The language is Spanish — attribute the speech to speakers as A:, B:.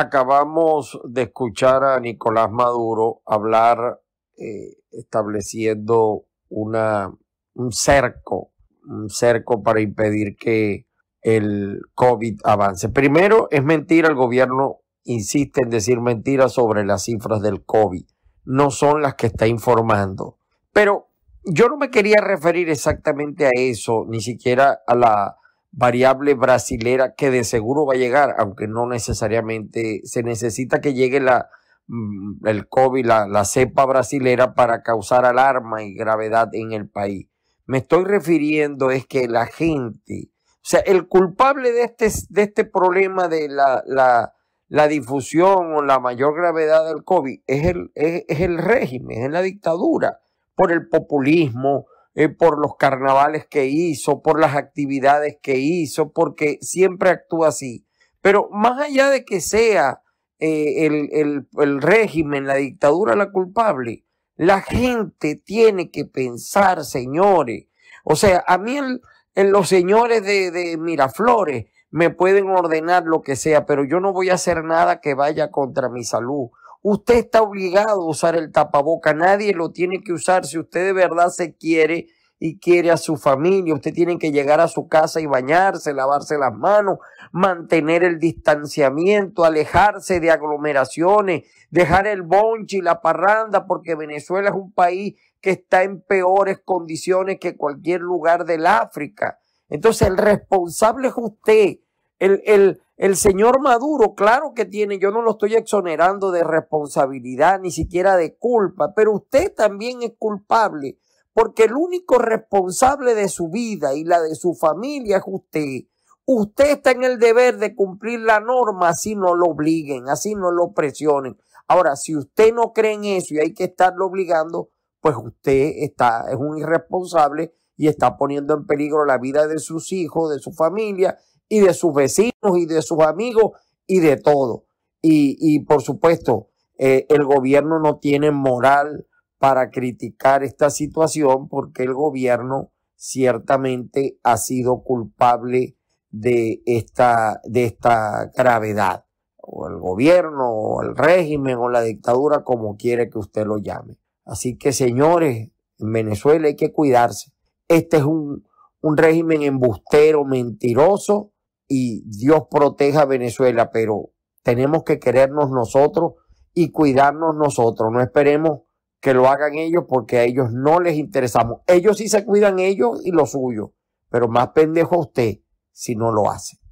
A: Acabamos de escuchar a Nicolás Maduro hablar eh, estableciendo una, un cerco, un cerco para impedir que el COVID avance. Primero, es mentira, el gobierno insiste en decir mentiras sobre las cifras del COVID. No son las que está informando. Pero yo no me quería referir exactamente a eso, ni siquiera a la variable brasilera que de seguro va a llegar, aunque no necesariamente se necesita que llegue la, mm, el COVID, la, la cepa brasilera para causar alarma y gravedad en el país. Me estoy refiriendo es que la gente, o sea, el culpable de este, de este problema de la, la, la difusión o la mayor gravedad del COVID es el, es, es el régimen, es la dictadura, por el populismo, eh, por los carnavales que hizo, por las actividades que hizo, porque siempre actúa así. Pero más allá de que sea eh, el, régimen, la dictadura la culpable, la gente tiene que pensar, señores. O sea, a mí en los señores de, de, Miraflores me pueden ordenar lo que sea, pero yo no voy a hacer nada que vaya contra mi salud Usted está obligado a usar el tapaboca, nadie lo tiene que usar si usted de verdad se quiere y quiere a su familia. Usted tiene que llegar a su casa y bañarse, lavarse las manos, mantener el distanciamiento, alejarse de aglomeraciones, dejar el bonche y la parranda, porque Venezuela es un país que está en peores condiciones que cualquier lugar del África. Entonces el responsable es usted. El, el, el señor Maduro, claro que tiene, yo no lo estoy exonerando de responsabilidad, ni siquiera de culpa, pero usted también es culpable, porque el único responsable de su vida y la de su familia es usted. Usted está en el deber de cumplir la norma, así no lo obliguen, así no lo presionen. Ahora, si usted no cree en eso y hay que estarlo obligando, pues usted está, es un irresponsable y está poniendo en peligro la vida de sus hijos, de su familia y de sus vecinos y de sus amigos y de todo. Y, por supuesto, eh, el gobierno no tiene moral para criticar esta situación porque el gobierno ciertamente ha sido culpable de esta, de esta gravedad, o el gobierno, o el régimen, o la dictadura, como quiere que usted lo llame. Así que, señores, en Venezuela hay que cuidarse. Este es un, un régimen embustero, mentiroso, y Dios proteja a Venezuela, pero tenemos que querernos nosotros y cuidarnos nosotros. No esperemos que lo hagan ellos porque a ellos no les interesamos. Ellos sí se cuidan ellos y lo suyo, pero más pendejo usted si no lo hace.